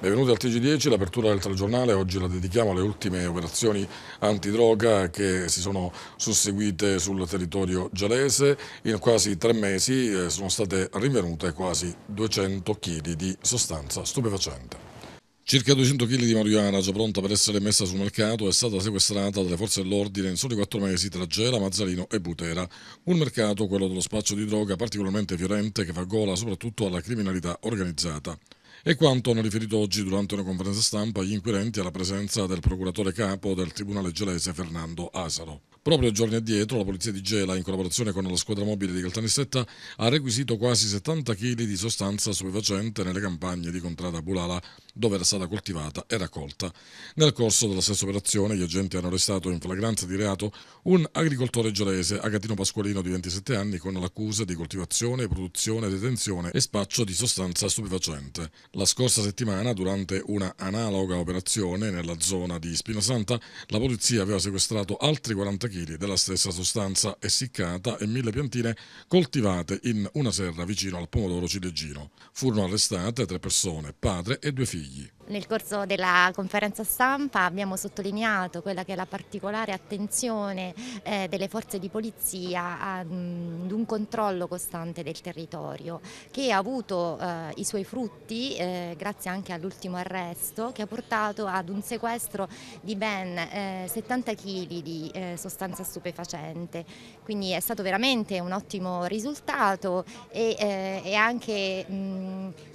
Benvenuti al TG10, l'apertura del telegiornale, oggi la dedichiamo alle ultime operazioni antidroga che si sono susseguite sul territorio gialese. In quasi tre mesi eh, sono state rinvenute quasi 200 kg di sostanza stupefacente. Circa 200 kg di marijuana, già pronta per essere messa sul mercato, è stata sequestrata dalle forze dell'ordine in soli quattro mesi tra Gela, Mazzarino e Butera. Un mercato, quello dello spaccio di droga, particolarmente fiorente che fa gola soprattutto alla criminalità organizzata. È quanto hanno riferito oggi durante una conferenza stampa gli inquirenti alla presenza del procuratore capo del Tribunale gelese Fernando Asaro. Proprio giorni addietro la polizia di Gela, in collaborazione con la squadra mobile di Caltanissetta, ha requisito quasi 70 kg di sostanza stupefacente nelle campagne di Contrada Bulala, dove era stata coltivata e raccolta. Nel corso della stessa operazione gli agenti hanno arrestato in flagranza di reato un agricoltore gelese, Agatino Pasqualino di 27 anni, con l'accusa di coltivazione, produzione, detenzione e spaccio di sostanza stupefacente. La scorsa settimana, durante una analoga operazione nella zona di Spinosanta, la polizia aveva sequestrato altri 40 kg della stessa sostanza essiccata e mille piantine coltivate in una serra vicino al pomodoro ciliegino. Furono arrestate tre persone, padre e due figli nel corso della conferenza stampa abbiamo sottolineato quella che è la particolare attenzione eh, delle forze di polizia ad un controllo costante del territorio che ha avuto eh, i suoi frutti eh, grazie anche all'ultimo arresto che ha portato ad un sequestro di ben 70 eh, kg di eh, sostanza stupefacente. Quindi è stato veramente un ottimo risultato e, e eh, anche mh,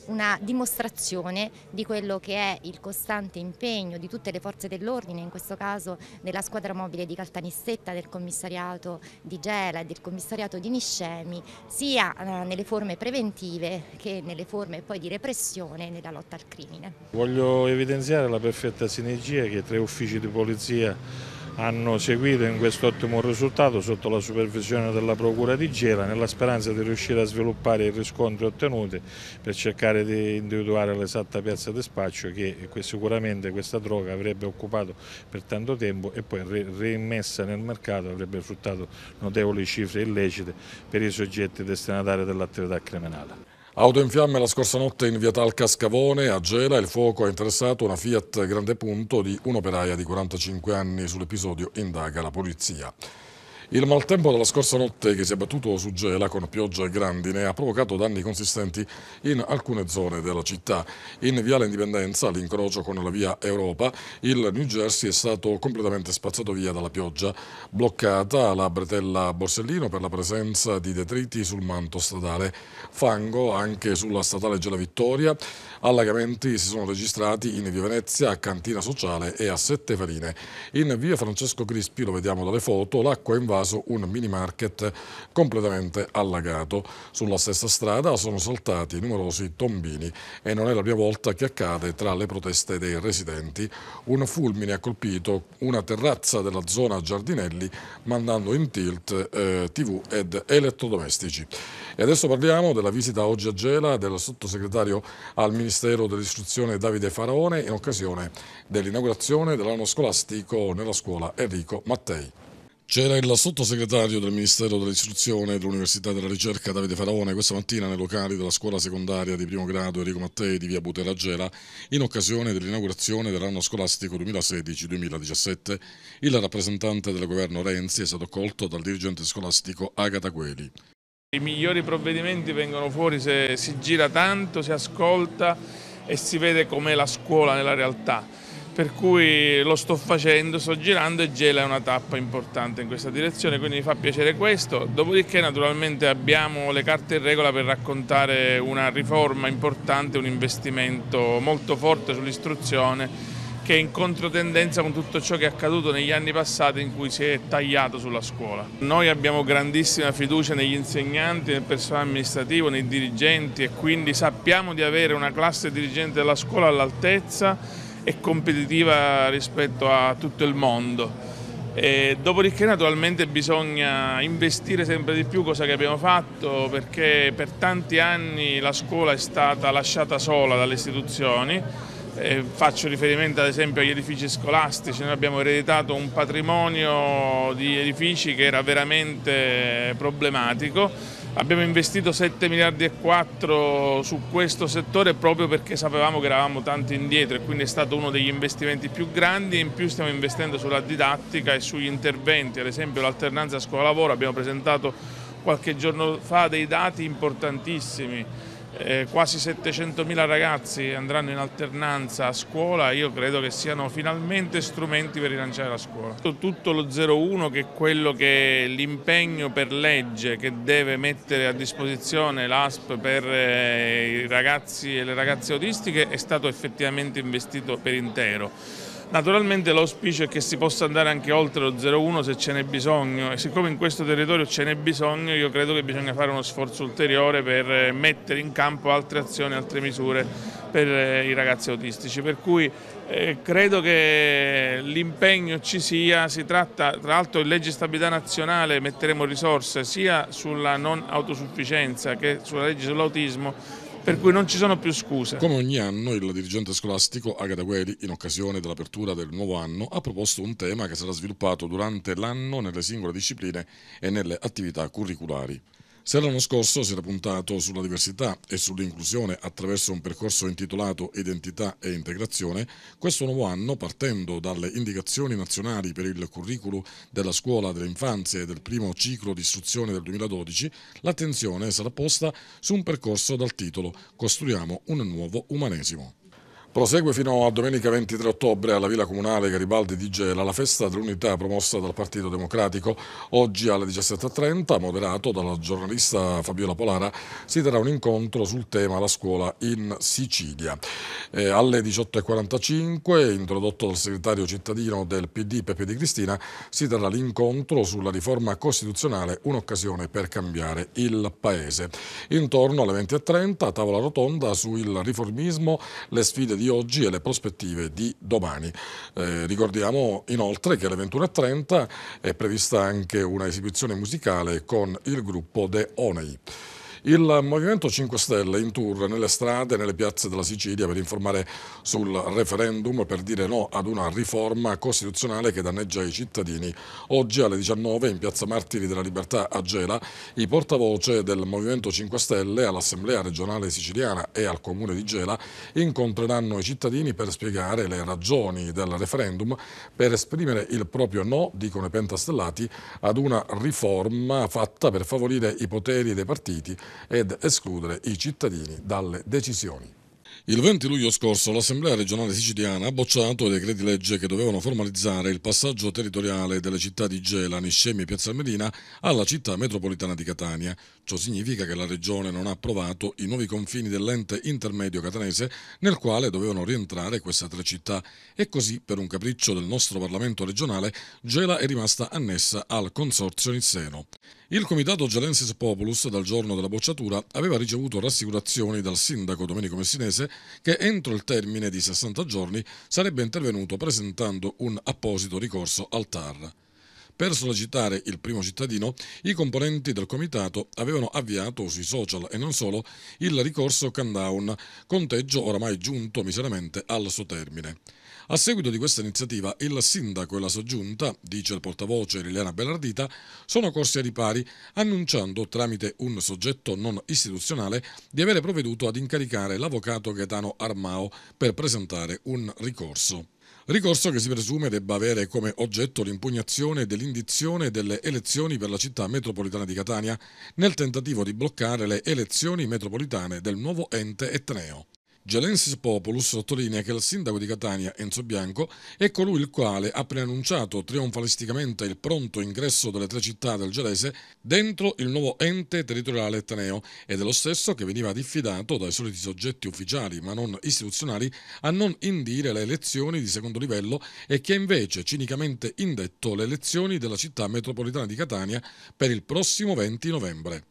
una dimostrazione di quello che è il costante impegno di tutte le forze dell'ordine, in questo caso della squadra mobile di Caltanissetta, del commissariato di Gela e del commissariato di Niscemi, sia eh, nelle forme preventive che nelle forme poi di repressione nella lotta al crimine. Voglio evidenziare la perfetta sinergia che tra uffici di polizia hanno seguito in questo ottimo risultato sotto la supervisione della Procura di Gela nella speranza di riuscire a sviluppare i riscontri ottenuti per cercare di individuare l'esatta piazza di spaccio che sicuramente questa droga avrebbe occupato per tanto tempo e poi rimessa nel mercato avrebbe fruttato notevoli cifre illecite per i soggetti destinatari dell'attività criminale. Auto in fiamme la scorsa notte in via Tal Cascavone a Gela. Il fuoco ha interessato una Fiat Grande Punto di un'operaia di 45 anni. Sull'episodio indaga la polizia. Il maltempo della scorsa notte che si è battuto su Gela con pioggia e grandine ha provocato danni consistenti in alcune zone della città. In Viale Indipendenza, all'incrocio con la via Europa, il New Jersey è stato completamente spazzato via dalla pioggia, bloccata la bretella Borsellino per la presenza di detriti sul manto stradale, fango anche sulla statale Gela Vittoria, allagamenti si sono registrati in via Venezia, a Cantina Sociale e a Sette Farine. In via Francesco Crispi, lo vediamo dalle foto, l'acqua invade invaso un mini market completamente allagato. Sulla stessa strada sono saltati numerosi tombini e non è la prima volta che accade tra le proteste dei residenti. Un fulmine ha colpito una terrazza della zona Giardinelli mandando in tilt eh, tv ed elettrodomestici. E adesso parliamo della visita oggi a Gela del sottosegretario al Ministero dell'Istruzione Davide Faraone in occasione dell'inaugurazione dell'anno scolastico nella scuola Enrico Mattei. C'era il sottosegretario del Ministero dell'Istruzione e dell'Università della Ricerca Davide Faraone questa mattina nei locali della scuola secondaria di primo grado Enrico Mattei di via Butera Buteragela in occasione dell'inaugurazione dell'anno scolastico 2016-2017. Il rappresentante del governo Renzi è stato accolto dal dirigente scolastico Agata Gueli. I migliori provvedimenti vengono fuori se si gira tanto, si ascolta e si vede com'è la scuola nella realtà per cui lo sto facendo, sto girando e Gela è una tappa importante in questa direzione, quindi mi fa piacere questo. Dopodiché naturalmente abbiamo le carte in regola per raccontare una riforma importante, un investimento molto forte sull'istruzione che è in controtendenza con tutto ciò che è accaduto negli anni passati in cui si è tagliato sulla scuola. Noi abbiamo grandissima fiducia negli insegnanti, nel personale amministrativo, nei dirigenti e quindi sappiamo di avere una classe dirigente della scuola all'altezza e competitiva rispetto a tutto il mondo. E dopodiché naturalmente bisogna investire sempre di più, cosa che abbiamo fatto, perché per tanti anni la scuola è stata lasciata sola dalle istituzioni. E faccio riferimento ad esempio agli edifici scolastici, noi abbiamo ereditato un patrimonio di edifici che era veramente problematico Abbiamo investito 7 miliardi e 4 su questo settore proprio perché sapevamo che eravamo tanto indietro e quindi è stato uno degli investimenti più grandi in più stiamo investendo sulla didattica e sugli interventi, ad esempio l'alternanza scuola-lavoro, abbiamo presentato qualche giorno fa dei dati importantissimi eh, quasi 700.000 ragazzi andranno in alternanza a scuola, io credo che siano finalmente strumenti per rilanciare la scuola. Tutto lo 01 che è quello che l'impegno per legge che deve mettere a disposizione l'ASP per eh, i ragazzi e le ragazze autistiche è stato effettivamente investito per intero. Naturalmente l'auspicio è che si possa andare anche oltre lo 01 se ce n'è bisogno e siccome in questo territorio ce n'è bisogno io credo che bisogna fare uno sforzo ulteriore per eh, mettere in campo altre azioni, altre misure per eh, i ragazzi autistici. Per cui eh, credo che l'impegno ci sia, si tratta tra l'altro in legge stabilità nazionale metteremo risorse sia sulla non autosufficienza che sulla legge sull'autismo per cui non ci sono più scuse. Come ogni anno il dirigente scolastico Agata Gueli, in occasione dell'apertura del nuovo anno, ha proposto un tema che sarà sviluppato durante l'anno nelle singole discipline e nelle attività curriculari. Se l'anno scorso si era puntato sulla diversità e sull'inclusione attraverso un percorso intitolato Identità e Integrazione, questo nuovo anno, partendo dalle indicazioni nazionali per il curriculum della scuola dell'infanzia e del primo ciclo di istruzione del 2012, l'attenzione sarà posta su un percorso dal titolo Costruiamo un nuovo umanesimo. Prosegue fino a domenica 23 ottobre alla Villa Comunale Garibaldi di Gela la festa dell'unità promossa dal Partito Democratico. Oggi alle 17.30, moderato dalla giornalista Fabiola Polara, si darà un incontro sul tema la scuola in Sicilia. Eh, alle 18.45, introdotto dal segretario cittadino del PD Pepe Di Cristina, si darà l'incontro sulla riforma costituzionale, un'occasione per cambiare il Paese. Intorno alle 20.30, tavola rotonda sul riformismo, le sfide di di oggi e le prospettive di domani. Eh, ricordiamo inoltre che alle 21.30 è prevista anche una esibizione musicale con il gruppo The Honey. Il Movimento 5 Stelle in tour nelle strade, e nelle piazze della Sicilia per informare sul referendum, per dire no ad una riforma costituzionale che danneggia i cittadini. Oggi alle 19 in piazza Martiri della Libertà a Gela i portavoce del Movimento 5 Stelle all'Assemblea regionale siciliana e al Comune di Gela incontreranno i cittadini per spiegare le ragioni del referendum per esprimere il proprio no, dicono i pentastellati, ad una riforma fatta per favorire i poteri dei partiti ed escludere i cittadini dalle decisioni. Il 20 luglio scorso l'Assemblea regionale siciliana ha bocciato i decreti legge che dovevano formalizzare il passaggio territoriale delle città di Gela, Niscemi e Piazza Medina alla città metropolitana di Catania. Ciò significa che la Regione non ha approvato i nuovi confini dell'ente intermedio catanese nel quale dovevano rientrare queste tre città e così, per un capriccio del nostro Parlamento regionale, Gela è rimasta annessa al Consorzio Nizzeno. Il comitato Gelensis Populus, dal giorno della bocciatura, aveva ricevuto rassicurazioni dal sindaco Domenico Messinese che entro il termine di 60 giorni sarebbe intervenuto presentando un apposito ricorso al TAR. Per sollecitare il primo cittadino, i componenti del comitato avevano avviato sui social e non solo il ricorso Countdown, conteggio oramai giunto miseramente al suo termine. A seguito di questa iniziativa, il sindaco e la soggiunta, dice il portavoce Liliana Bellardita, sono corsi ai ripari, annunciando tramite un soggetto non istituzionale di avere provveduto ad incaricare l'avvocato Gaetano Armao per presentare un ricorso. Ricorso che si presume debba avere come oggetto l'impugnazione dell'indizione delle elezioni per la città metropolitana di Catania nel tentativo di bloccare le elezioni metropolitane del nuovo ente etneo. Gelensis Populus sottolinea che il sindaco di Catania, Enzo Bianco, è colui il quale ha preannunciato trionfalisticamente il pronto ingresso delle tre città del Gelese dentro il nuovo ente territoriale etneo ed è lo stesso che veniva diffidato dai soliti soggetti ufficiali ma non istituzionali a non indire le elezioni di secondo livello e che ha invece cinicamente indetto le elezioni della città metropolitana di Catania per il prossimo 20 novembre.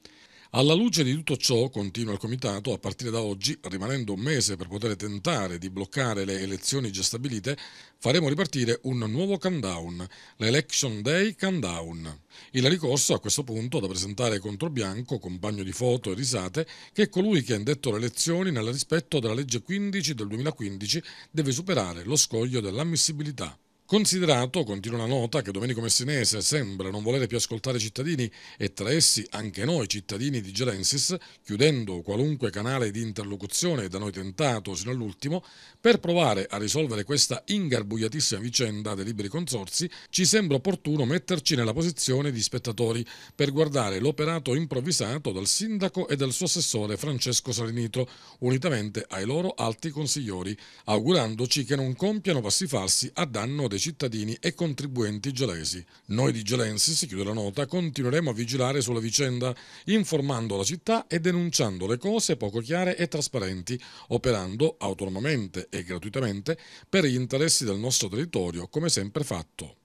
Alla luce di tutto ciò, continua il Comitato, a partire da oggi, rimanendo un mese per poter tentare di bloccare le elezioni già stabilite, faremo ripartire un nuovo countdown, l'Election Day Countdown. Il ricorso a questo punto da presentare contro Bianco, compagno di foto e risate, che è colui che ha indetto le elezioni nel rispetto della legge 15 del 2015 deve superare lo scoglio dell'ammissibilità. Considerato, continua la nota, che Domenico Messinese sembra non volere più ascoltare i cittadini e tra essi anche noi cittadini di Gerensis, chiudendo qualunque canale di interlocuzione da noi tentato sino all'ultimo, per provare a risolvere questa ingarbugliatissima vicenda dei liberi consorsi, ci sembra opportuno metterci nella posizione di spettatori per guardare l'operato improvvisato dal sindaco e dal suo assessore Francesco Salinitro, unitamente ai loro alti consiglieri, augurandoci che non compiano passi falsi a danno dei dei cittadini e contribuenti gelesi. Noi di Gelensi, si chiude la nota, continueremo a vigilare sulla vicenda, informando la città e denunciando le cose poco chiare e trasparenti, operando autonomamente e gratuitamente per gli interessi del nostro territorio, come sempre fatto.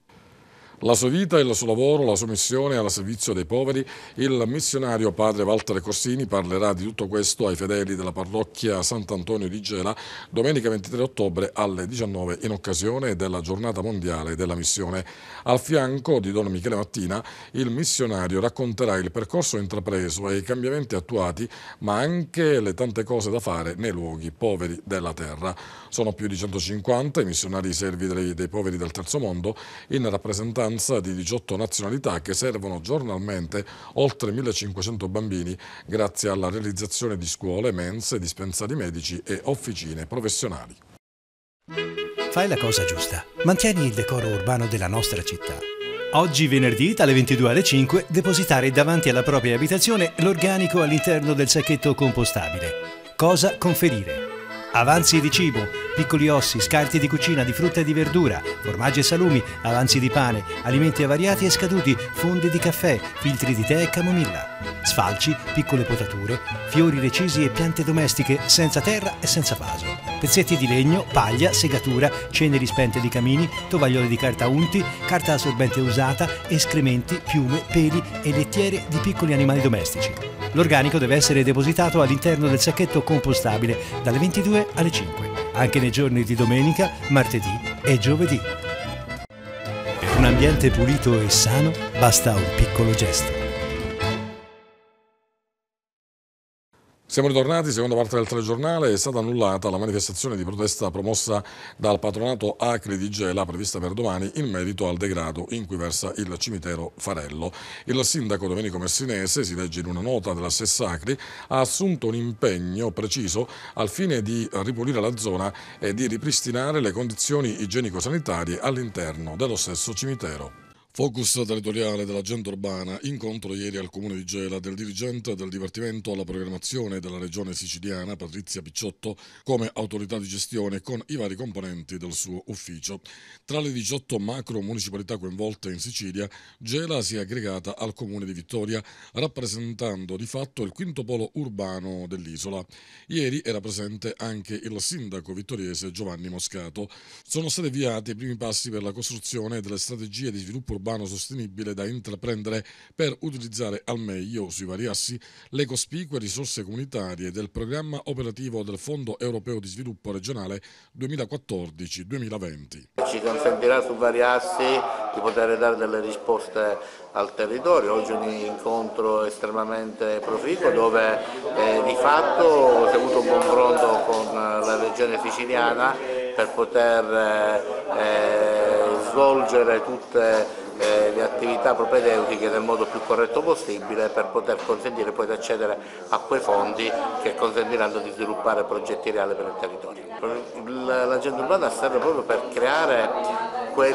La sua vita, il suo lavoro, la sua missione al servizio dei poveri, il missionario padre Walter Corsini parlerà di tutto questo ai fedeli della parrocchia Sant'Antonio di Gela domenica 23 ottobre alle 19 in occasione della giornata mondiale della missione. Al fianco di Don Michele Mattina il missionario racconterà il percorso intrapreso e i cambiamenti attuati ma anche le tante cose da fare nei luoghi poveri della terra. Sono più di 150 i missionari servi dei, dei poveri del terzo mondo in rappresentanza minoranza di 18 nazionalità che servono giornalmente oltre 1500 bambini grazie alla realizzazione di scuole, mense, dispensari medici e officine professionali. Fai la cosa giusta. Mantieni il decoro urbano della nostra città. Oggi venerdì dalle 22 alle 5 depositare davanti alla propria abitazione l'organico all'interno del sacchetto compostabile. Cosa conferire? Avanzi di cibo, piccoli ossi, scarti di cucina, di frutta e di verdura, formaggi e salumi, avanzi di pane, alimenti avariati e scaduti, fondi di caffè, filtri di tè e camomilla, sfalci, piccole potature, fiori recisi e piante domestiche senza terra e senza vaso, pezzetti di legno, paglia, segatura, ceneri spente di camini, tovaglioli di carta unti, carta assorbente usata, escrementi, piume, peli e lettiere di piccoli animali domestici. L'organico deve essere depositato all'interno del sacchetto compostabile dalle 22 alle 5 anche nei giorni di domenica, martedì e giovedì. Per un ambiente pulito e sano basta un piccolo gesto Siamo ritornati, seconda parte del telegiornale, è stata annullata la manifestazione di protesta promossa dal patronato Acre di Gela prevista per domani in merito al degrado in cui versa il cimitero Farello. Il sindaco Domenico Messinese, si legge in una nota della stessa Acre, ha assunto un impegno preciso al fine di ripulire la zona e di ripristinare le condizioni igienico-sanitarie all'interno dello stesso cimitero. Focus territoriale dell'agenda urbana, incontro ieri al comune di Gela del dirigente del divertimento alla programmazione della regione siciliana Patrizia Picciotto come autorità di gestione con i vari componenti del suo ufficio. Tra le 18 macro municipalità coinvolte in Sicilia, Gela si è aggregata al comune di Vittoria, rappresentando di fatto il quinto polo urbano dell'isola. Ieri era presente anche il sindaco vittoriese Giovanni Moscato. Sono stati avviati i primi passi per la costruzione delle strategie di sviluppo urbano urbano sostenibile da intraprendere per utilizzare al meglio sui vari assi le cospicue risorse comunitarie del programma operativo del Fondo Europeo di Sviluppo Regionale 2014-2020. Ci consentirà su vari assi di poter dare delle risposte al territorio. Oggi un incontro estremamente proficuo dove eh, di fatto ho avuto un confronto con la regione siciliana per poter eh, eh svolgere tutte attività propedeutiche nel modo più corretto possibile per poter consentire poi di accedere a quei fondi che consentiranno di sviluppare progetti reali per il territorio. L'agenda urbana serve proprio per creare quel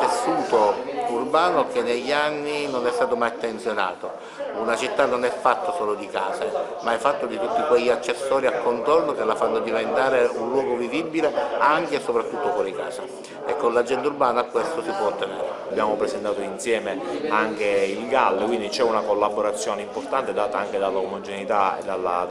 tessuto urbano che negli anni non è stato mai attenzionato, una città non è fatta solo di case, ma è fatta di tutti quegli accessori a contorno che la fanno diventare un luogo vivibile anche e soprattutto fuori casa e con l'agenda urbana questo si può ottenere. Abbiamo presentato insieme anche il GAL, quindi c'è una collaborazione importante data anche dall'omogeneità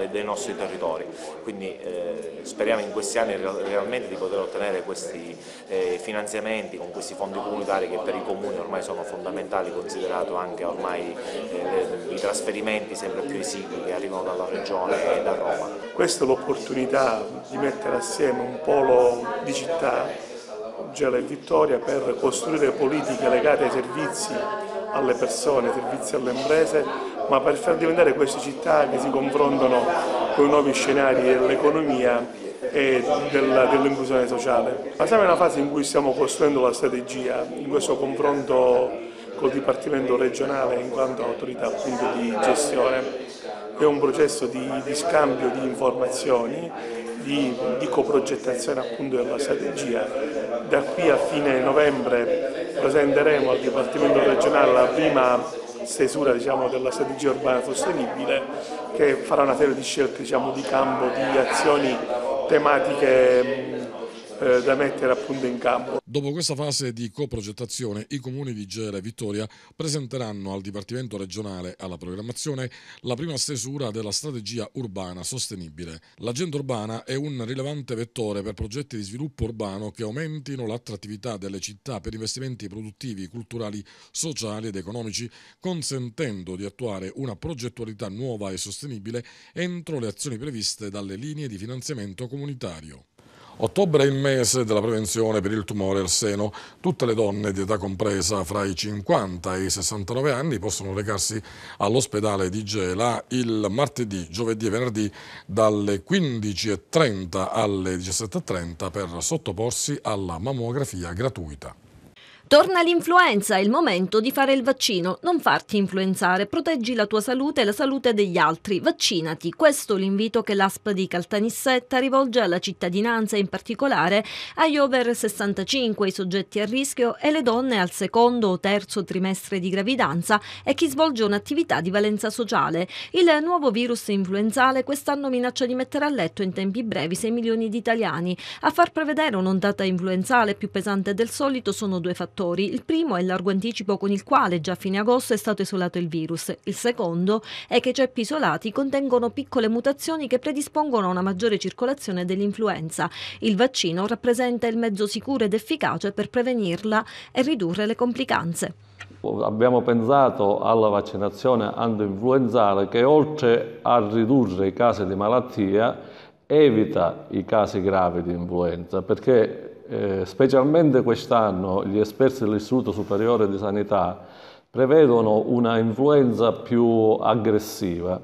dei nostri territori, quindi eh, speriamo in questi anni realmente di poter ottenere questi eh, finanziamenti con questi fondi comunitari che per i comuni ormai sono fondamentali considerato anche ormai eh, i trasferimenti sempre più esigui che arrivano dalla regione e da Roma. Questa è l'opportunità di mettere assieme un polo di città, Gela e Vittoria, per costruire politiche legate ai servizi alle persone, ai servizi alle imprese, ma per far diventare queste città che si confrontano con i nuovi scenari dell'economia e dell'inclusione dell sociale. Ma siamo in una fase in cui stiamo costruendo la strategia, in questo confronto col Dipartimento regionale in quanto autorità appunto di gestione. È un processo di, di scambio di informazioni, di, di coprogettazione appunto della strategia. Da qui a fine novembre presenteremo al Dipartimento regionale la prima stesura diciamo, della strategia urbana sostenibile che farà una serie di scelte diciamo, di campo, di azioni tematiche eh, da mettere appunto in campo. Dopo questa fase di coprogettazione, i comuni di Gera e Vittoria presenteranno al Dipartimento regionale alla programmazione la prima stesura della strategia urbana sostenibile. L'agenda urbana è un rilevante vettore per progetti di sviluppo urbano che aumentino l'attrattività delle città per investimenti produttivi, culturali, sociali ed economici, consentendo di attuare una progettualità nuova e sostenibile entro le azioni previste dalle linee di finanziamento comunitario. Ottobre è il mese della prevenzione per il tumore al seno. Tutte le donne di età compresa fra i 50 e i 69 anni possono recarsi all'ospedale di Gela il martedì, giovedì e venerdì dalle 15.30 alle 17.30 per sottoporsi alla mammografia gratuita. Torna l'influenza, è il momento di fare il vaccino. Non farti influenzare, proteggi la tua salute e la salute degli altri. Vaccinati. Questo è l'invito che l'ASP di Caltanissetta rivolge alla cittadinanza, in particolare agli over 65, i soggetti a rischio e le donne al secondo o terzo trimestre di gravidanza e chi svolge un'attività di valenza sociale. Il nuovo virus influenzale quest'anno minaccia di mettere a letto in tempi brevi 6 milioni di italiani. A far prevedere un'ondata influenzale più pesante del solito sono due fattori fattori. Il primo è il largo anticipo con il quale già a fine agosto è stato isolato il virus. Il secondo è che i ceppi isolati contengono piccole mutazioni che predispongono a una maggiore circolazione dell'influenza. Il vaccino rappresenta il mezzo sicuro ed efficace per prevenirla e ridurre le complicanze. Abbiamo pensato alla vaccinazione anti-influenzale che oltre a ridurre i casi di malattia evita i casi gravi di influenza perché eh, specialmente quest'anno gli esperti dell'Istituto Superiore di Sanità prevedono una influenza più aggressiva,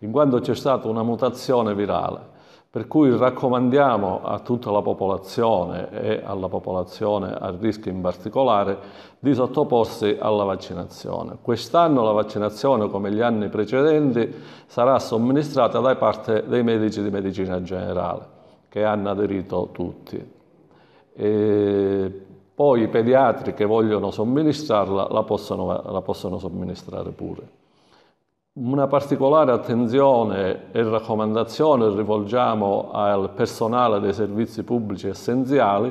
in quanto c'è stata una mutazione virale. Per cui raccomandiamo a tutta la popolazione e alla popolazione a rischio in particolare di sottoporsi alla vaccinazione. Quest'anno la vaccinazione, come gli anni precedenti, sarà somministrata da parte dei medici di medicina generale, che hanno aderito tutti e poi i pediatri che vogliono somministrarla la possono, la possono somministrare pure. Una particolare attenzione e raccomandazione rivolgiamo al personale dei servizi pubblici essenziali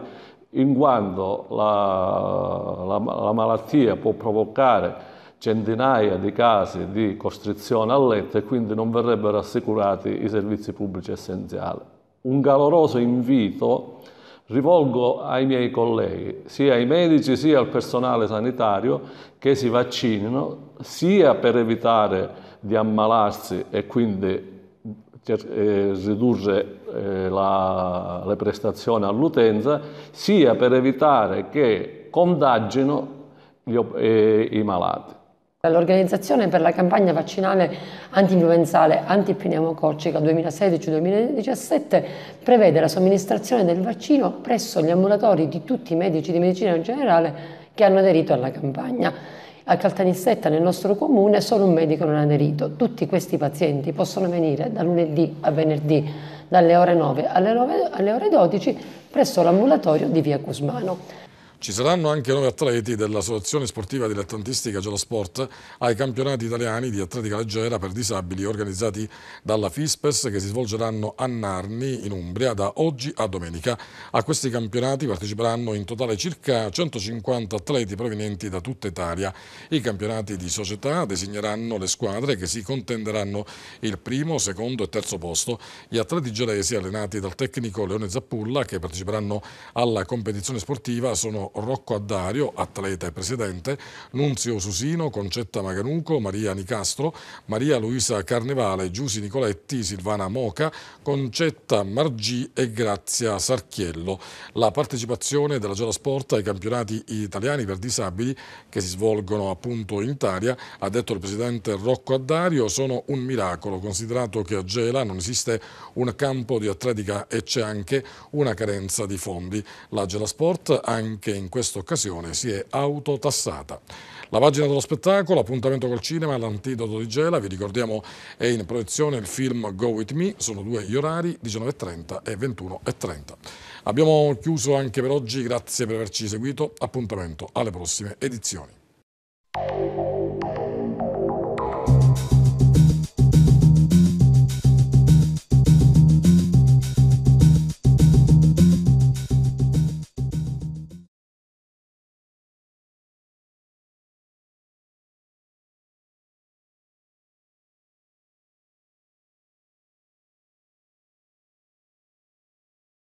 in quanto la, la, la, malattia può provocare centinaia di casi di costrizione a letto e quindi non verrebbero assicurati i servizi pubblici essenziali. Un caloroso invito rivolgo ai miei colleghi, sia ai medici sia al personale sanitario, che si vaccinino, sia per evitare di ammalarsi e quindi eh, ridurre eh, la, le prestazioni all'utenza, sia per evitare che contagino gli, eh, i malati. L'organizzazione per la campagna vaccinale antinfluenzale antipneumococcica 2016-2017 prevede la somministrazione del vaccino presso gli ambulatori di tutti i medici di medicina generale che hanno aderito alla campagna. A Caltanissetta, nel nostro comune, solo un medico non ha aderito. Tutti questi pazienti possono venire da lunedì a venerdì, dalle ore 9, alle ore 12, presso l'ambulatorio di via Cusmano. Ci saranno anche nove atleti dell'Associazione Sportiva Dilettantistica Gelosport ai campionati italiani di atletica leggera per disabili organizzati dalla FISPES che si svolgeranno a Narni in Umbria da oggi a domenica. A questi campionati parteciperanno in totale circa 150 atleti provenienti da tutta Italia. I campionati di società designeranno le squadre che si contenderanno il primo, secondo e terzo posto. Gli atleti gelesi allenati dal tecnico Leone Zappulla che parteciperanno alla competizione sportiva sono Rocco Addario, atleta e presidente, Nunzio Susino, Concetta Maganuco, Maria Nicastro, Maria Luisa Carnevale, Giusi Nicoletti, Silvana Moca, Concetta Margì e Grazia Sarchiello. La partecipazione della Sport ai campionati italiani per disabili che si svolgono appunto in Italia, ha detto il presidente Rocco Addario, sono un miracolo, considerato che a Gela non esiste un campo di atletica e c'è anche una carenza di fondi. La Gela Gelasport anche in questa occasione si è autotassata. La pagina dello spettacolo, appuntamento col cinema, l'antidoto di Gela, vi ricordiamo è in proiezione il film Go With Me, sono due gli orari, 19.30 e 21.30. Abbiamo chiuso anche per oggi, grazie per averci seguito, appuntamento alle prossime edizioni.